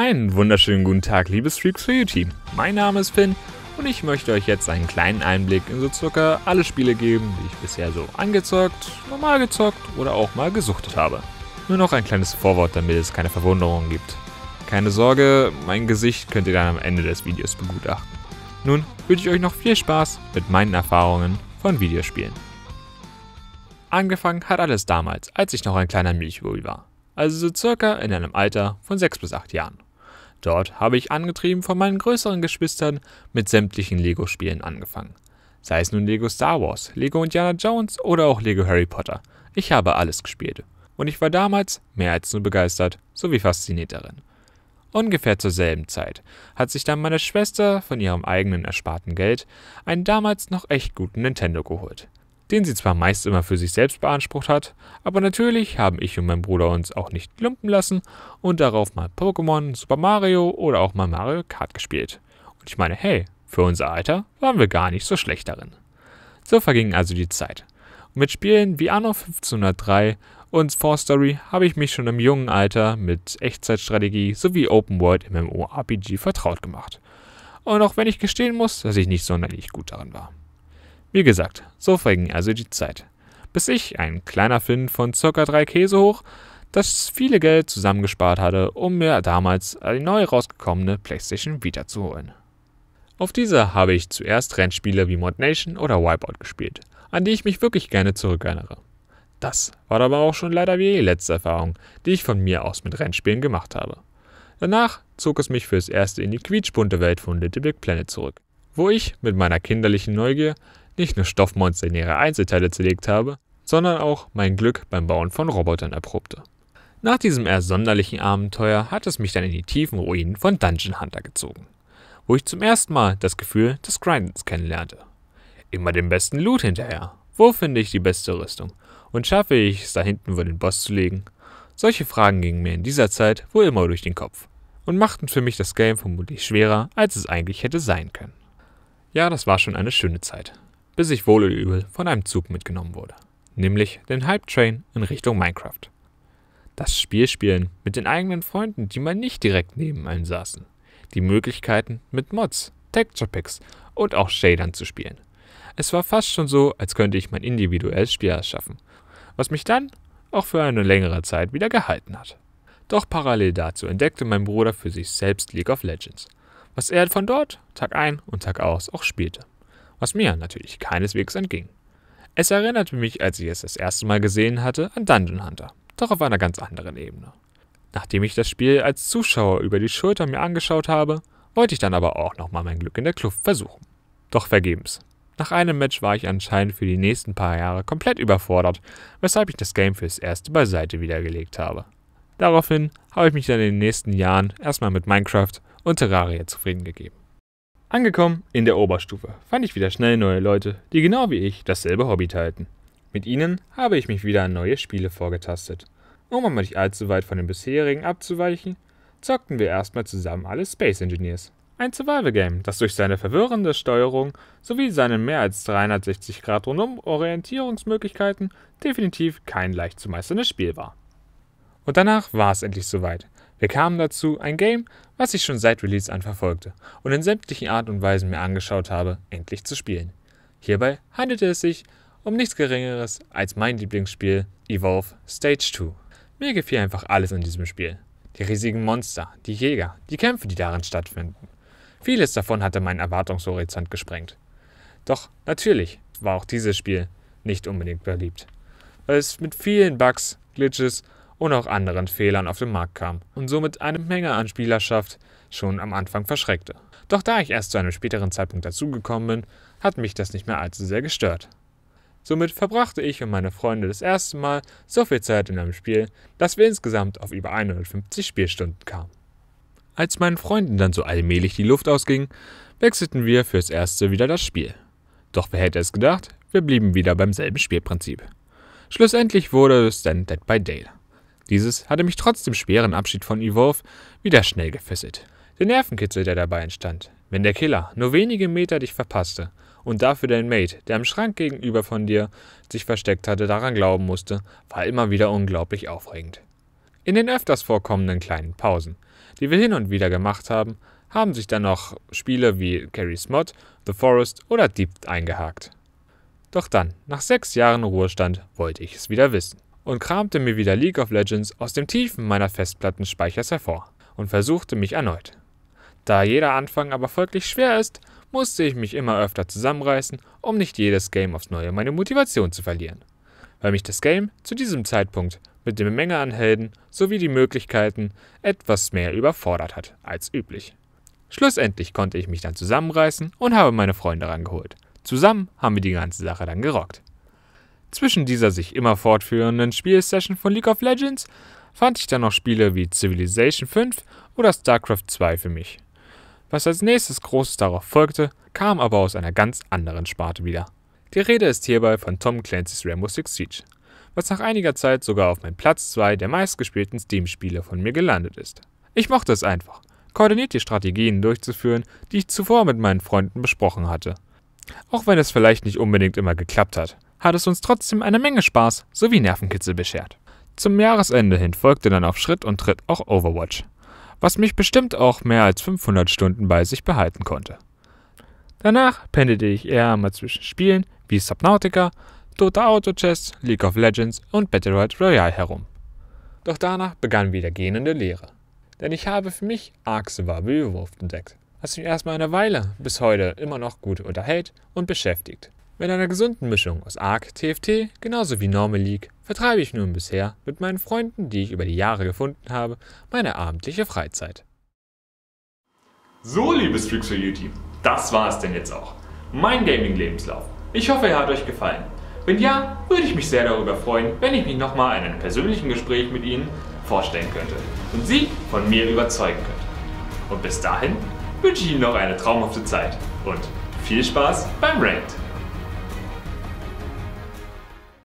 Einen wunderschönen guten Tag, liebe Streaks for YouTube. Mein Name ist Finn und ich möchte euch jetzt einen kleinen Einblick in so circa alle Spiele geben, die ich bisher so angezockt, normal gezockt oder auch mal gesuchtet habe. Nur noch ein kleines Vorwort, damit es keine Verwunderung gibt. Keine Sorge, mein Gesicht könnt ihr dann am Ende des Videos begutachten. Nun wünsche ich euch noch viel Spaß mit meinen Erfahrungen von Videospielen. Angefangen hat alles damals, als ich noch ein kleiner Milchbubel war, also so circa in einem Alter von 6 bis 8 Jahren. Dort habe ich angetrieben von meinen größeren Geschwistern mit sämtlichen Lego-Spielen angefangen. Sei es nun Lego Star Wars, Lego Indiana Jones oder auch Lego Harry Potter. Ich habe alles gespielt. Und ich war damals mehr als nur begeistert sowie fasziniert darin. Ungefähr zur selben Zeit hat sich dann meine Schwester von ihrem eigenen ersparten Geld einen damals noch echt guten Nintendo geholt den sie zwar meist immer für sich selbst beansprucht hat, aber natürlich haben ich und mein Bruder uns auch nicht lumpen lassen und darauf mal Pokémon, Super Mario oder auch mal Mario Kart gespielt. Und ich meine, hey, für unser Alter waren wir gar nicht so schlecht darin. So verging also die Zeit. Und mit Spielen wie Anno 1503 und Four Story habe ich mich schon im jungen Alter mit Echtzeitstrategie sowie Open World MMORPG vertraut gemacht. Und auch wenn ich gestehen muss, dass ich nicht sonderlich gut darin war. Wie gesagt, so verging also die Zeit. Bis ich, ein kleiner Finn von ca. drei Käse hoch, das viele Geld zusammengespart hatte, um mir damals die neu rausgekommene PlayStation Vita zu holen. Auf dieser habe ich zuerst Rennspiele wie Mod Nation oder Wipeout gespielt, an die ich mich wirklich gerne zurückerinnere. Das war aber auch schon leider die letzte Erfahrung, die ich von mir aus mit Rennspielen gemacht habe. Danach zog es mich fürs erste in die quietschbunte Welt von Little Big Planet zurück, wo ich mit meiner kinderlichen Neugier nicht nur Stoffmonster in ihre Einzelteile zerlegt habe, sondern auch mein Glück beim Bauen von Robotern erprobte. Nach diesem eher sonderlichen Abenteuer hat es mich dann in die tiefen Ruinen von Dungeon Hunter gezogen, wo ich zum ersten Mal das Gefühl des Grindens kennenlernte. Immer den besten Loot hinterher. Wo finde ich die beste Rüstung? Und schaffe ich es da hinten über den Boss zu legen? Solche Fragen gingen mir in dieser Zeit wohl immer durch den Kopf und machten für mich das Game vermutlich schwerer, als es eigentlich hätte sein können. Ja, das war schon eine schöne Zeit bis ich wohl oder übel von einem Zug mitgenommen wurde, nämlich den Hype Train in Richtung Minecraft. Das Spiel spielen mit den eigenen Freunden, die mal nicht direkt neben einem saßen. Die Möglichkeiten mit Mods, Texture Packs und auch Shadern zu spielen. Es war fast schon so, als könnte ich mein individuelles Spiel erschaffen, was mich dann auch für eine längere Zeit wieder gehalten hat. Doch parallel dazu entdeckte mein Bruder für sich selbst League of Legends, was er von dort Tag ein und Tag aus auch spielte was mir natürlich keineswegs entging. Es erinnerte mich, als ich es das erste Mal gesehen hatte, an Dungeon Hunter, doch auf einer ganz anderen Ebene. Nachdem ich das Spiel als Zuschauer über die Schulter mir angeschaut habe, wollte ich dann aber auch nochmal mein Glück in der Kluft versuchen. Doch vergebens. Nach einem Match war ich anscheinend für die nächsten paar Jahre komplett überfordert, weshalb ich das Game fürs erste beiseite wiedergelegt habe. Daraufhin habe ich mich dann in den nächsten Jahren erstmal mit Minecraft und Terraria zufrieden gegeben. Angekommen in der Oberstufe fand ich wieder schnell neue Leute, die genau wie ich dasselbe Hobby teilten. Mit ihnen habe ich mich wieder an neue Spiele vorgetastet. Um aber nicht allzu weit von den bisherigen abzuweichen, zockten wir erstmal zusammen alle Space Engineers. Ein Survival-Game, das durch seine verwirrende Steuerung sowie seine mehr als 360 Grad rundum Orientierungsmöglichkeiten definitiv kein leicht zu meisterndes Spiel war. Und danach war es endlich soweit. Wir kamen dazu ein Game, was ich schon seit Release an verfolgte und in sämtlichen Art und Weisen mir angeschaut habe, endlich zu spielen. Hierbei handelte es sich um nichts Geringeres als mein Lieblingsspiel Evolve Stage 2. Mir gefiel einfach alles in diesem Spiel. Die riesigen Monster, die Jäger, die Kämpfe, die darin stattfinden. Vieles davon hatte meinen Erwartungshorizont gesprengt. Doch natürlich war auch dieses Spiel nicht unbedingt beliebt, weil es mit vielen Bugs, Glitches und auch anderen Fehlern auf den Markt kam und somit eine Menge an Spielerschaft schon am Anfang verschreckte. Doch da ich erst zu einem späteren Zeitpunkt dazugekommen bin, hat mich das nicht mehr allzu sehr gestört. Somit verbrachte ich und meine Freunde das erste Mal so viel Zeit in einem Spiel, dass wir insgesamt auf über 150 Spielstunden kamen. Als meinen Freunden dann so allmählich die Luft ausging, wechselten wir fürs erste wieder das Spiel. Doch wer hätte es gedacht, wir blieben wieder beim selben Spielprinzip. Schlussendlich wurde es dann Dead by Dale. Dieses hatte mich trotz dem schweren Abschied von Evolve wieder schnell gefesselt. Der Nervenkitzel, der dabei entstand, wenn der Killer nur wenige Meter dich verpasste und dafür dein Mate, der am Schrank gegenüber von dir sich versteckt hatte, daran glauben musste, war immer wieder unglaublich aufregend. In den öfters vorkommenden kleinen Pausen, die wir hin und wieder gemacht haben, haben sich dann noch Spiele wie Carrie's Mod, The Forest oder Deep eingehakt. Doch dann, nach sechs Jahren Ruhestand, wollte ich es wieder wissen und kramte mir wieder League of Legends aus dem Tiefen meiner Festplattenspeichers hervor und versuchte mich erneut. Da jeder Anfang aber folglich schwer ist, musste ich mich immer öfter zusammenreißen, um nicht jedes Game aufs Neue meine Motivation zu verlieren. Weil mich das Game zu diesem Zeitpunkt mit der Menge an Helden sowie die Möglichkeiten etwas mehr überfordert hat als üblich. Schlussendlich konnte ich mich dann zusammenreißen und habe meine Freunde rangeholt. Zusammen haben wir die ganze Sache dann gerockt. Zwischen dieser sich immer fortführenden Spielsession von League of Legends fand ich dann noch Spiele wie Civilization 5 oder StarCraft 2 für mich. Was als nächstes Großes darauf folgte, kam aber aus einer ganz anderen Sparte wieder. Die Rede ist hierbei von Tom Clancy's Rainbow Six Siege, was nach einiger Zeit sogar auf meinen Platz 2 der meistgespielten Steam-Spiele von mir gelandet ist. Ich mochte es einfach, koordinierte Strategien durchzuführen, die ich zuvor mit meinen Freunden besprochen hatte. Auch wenn es vielleicht nicht unbedingt immer geklappt hat, hat es uns trotzdem eine Menge Spaß sowie Nervenkitzel beschert. Zum Jahresende hin folgte dann auf Schritt und Tritt auch Overwatch, was mich bestimmt auch mehr als 500 Stunden bei sich behalten konnte. Danach pendelte ich eher mal zwischen Spielen wie Subnautica, Dota Auto Chess, League of Legends und Battle Royale herum. Doch danach begann wieder gähnende Leere. Denn ich habe für mich Ark Survival entdeckt, was mich erstmal eine Weile bis heute immer noch gut unterhält und beschäftigt. Mit einer gesunden Mischung aus ARC, TFT genauso wie Normal League vertreibe ich nun bisher mit meinen Freunden, die ich über die Jahre gefunden habe, meine abendliche Freizeit. So, liebe Streaks for Duty, das war es denn jetzt auch. Mein Gaming-Lebenslauf. Ich hoffe, er hat euch gefallen. Wenn ja, würde ich mich sehr darüber freuen, wenn ich mich nochmal in einem persönlichen Gespräch mit Ihnen vorstellen könnte und Sie von mir überzeugen könnte. Und bis dahin wünsche ich Ihnen noch eine traumhafte Zeit und viel Spaß beim Ranked.